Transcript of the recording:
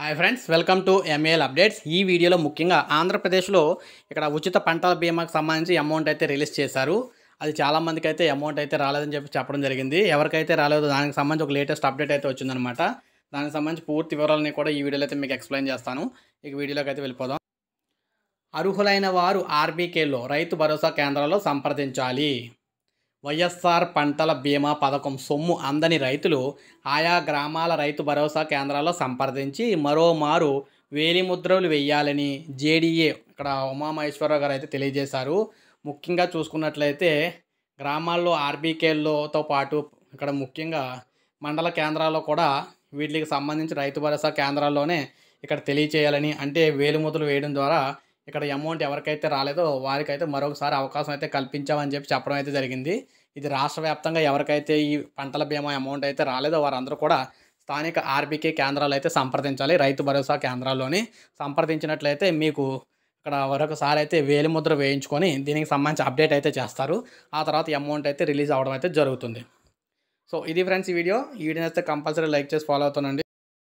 hi friends welcome to MAL updates ఈ వీడియోలో ముఖ్యంగా ఆంధ్రప్రదేశ్లో ఇక్కడ ఉచిత పంటల బీమాకు సంబంధించి అమౌంట్ అయితే రిలీజ్ చేశారు అది చాలామందికి అయితే అమౌంట్ అయితే రాలేదని చెప్పి చెప్పడం జరిగింది ఎవరికైతే రాలేదో దానికి సంబంధించి ఒక లేటెస్ట్ అప్డేట్ అయితే వచ్చిందనమాట దానికి సంబంధించి పూర్తి వివరాలని కూడా ఈ వీడియోలో అయితే మీకు ఎక్స్ప్లెయిన్ చేస్తాను ఇక వీడియోలోకి అయితే వెళ్ళిపోదాం అర్హులైన వారు ఆర్బీకేలో రైతు భరోసా కేంద్రాల్లో సంప్రదించాలి వైఎస్ఆర్ పంటల బీమా పథకం సొమ్ము అందని రైతులు ఆయా గ్రామాల రైతు భరోసా కేంద్రాల్లో సంప్రదించి మరోమారు వేలిముద్రలు వేయాలని జేడీఏ ఇక్కడ ఉమామహేశ్వరరావు గారు అయితే తెలియజేశారు ముఖ్యంగా చూసుకున్నట్లయితే గ్రామాల్లో ఆర్బీకేలతో పాటు ఇక్కడ ముఖ్యంగా మండల కేంద్రాల్లో కూడా వీటికి సంబంధించి రైతు భరోసా కేంద్రాల్లోనే ఇక్కడ తెలియచేయాలని అంటే వేలిముద్రలు వేయడం ద్వారా ఇక్కడ అమౌంట్ ఎవరికైతే రాలేదో వారికైతే మరొకసారి అవకాశం అయితే కల్పించామని చెప్పి చెప్పడం అయితే జరిగింది ఇది రాష్ట్ర వ్యాప్తంగా ఎవరికైతే ఈ పంటల బీమా అమౌంట్ అయితే రాలేదో వారందరూ కూడా స్థానిక ఆర్బీకే కేంద్రాలు అయితే సంప్రదించాలి రైతు భరోసా కేంద్రాల్లోని సంప్రదించినట్లయితే మీకు ఇక్కడ మరొకసారి అయితే వేలిముద్ర వేయించుకొని దీనికి సంబంధించి అప్డేట్ అయితే చేస్తారు ఆ తర్వాత అమౌంట్ అయితే రిలీజ్ అవ్వడం అయితే జరుగుతుంది సో ఇది ఫ్రెండ్స్ ఈ వీడియో ఈ వీడియో అయితే కంపల్సరీ లైక్ చేసి ఫాలో అవుతానండి